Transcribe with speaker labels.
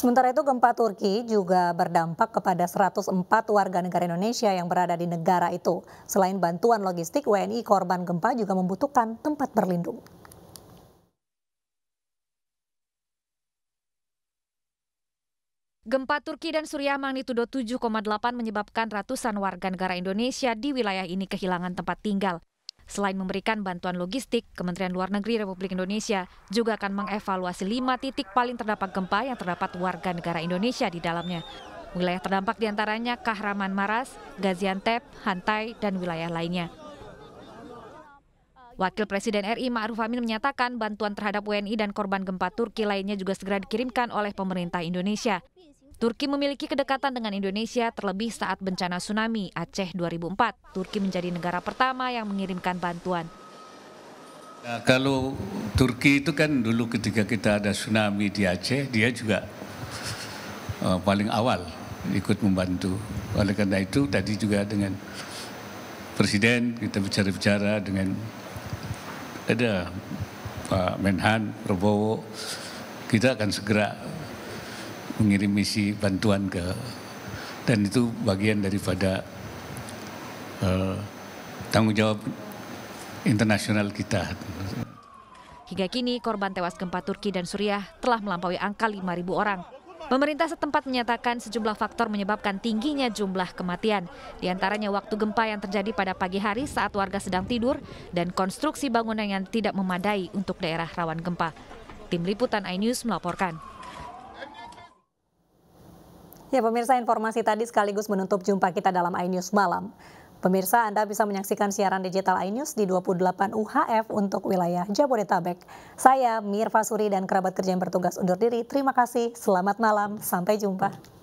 Speaker 1: Sementara itu gempa Turki juga berdampak kepada 104 warga negara Indonesia yang berada di negara itu. Selain bantuan logistik, WNI korban gempa juga membutuhkan tempat berlindung.
Speaker 2: Gempa Turki dan Suriah magnitudo 7,8 menyebabkan ratusan warga negara Indonesia di wilayah ini kehilangan tempat tinggal. Selain memberikan bantuan logistik, Kementerian Luar Negeri Republik Indonesia juga akan mengevaluasi lima titik paling terdampak gempa yang terdapat warga negara Indonesia di dalamnya. Wilayah terdampak diantaranya Kahraman Maras, Gaziantep, Hantai, dan wilayah lainnya. Wakil Presiden RI Ma'ruf Amin menyatakan bantuan terhadap WNI dan korban gempa Turki lainnya juga segera dikirimkan oleh pemerintah Indonesia. Turki memiliki kedekatan dengan Indonesia terlebih saat bencana tsunami Aceh 2004. Turki menjadi negara pertama yang mengirimkan bantuan.
Speaker 3: Nah, kalau Turki itu kan dulu ketika kita ada tsunami di Aceh, dia juga uh, paling awal ikut membantu. Oleh karena itu tadi juga dengan Presiden kita bicara-bicara dengan ada Pak Menhan, Prabowo, kita akan segera mengirim misi bantuan ke dan itu bagian daripada uh, tanggung jawab internasional kita.
Speaker 2: Hingga kini korban tewas gempa Turki dan Suriah telah melampaui angka 5.000 orang. Pemerintah setempat menyatakan sejumlah faktor menyebabkan tingginya jumlah kematian, di antaranya waktu gempa yang terjadi pada pagi hari saat warga sedang tidur dan konstruksi bangunan yang tidak memadai untuk daerah rawan gempa. Tim Liputan iNews melaporkan.
Speaker 1: Ya pemirsa informasi tadi sekaligus menutup jumpa kita dalam iNews malam. Pemirsa Anda bisa menyaksikan siaran digital iNews di 28 UHF untuk wilayah Jabodetabek. Saya Mirfa Suri dan kerabat kerja yang bertugas undur diri. Terima kasih, selamat malam, sampai jumpa.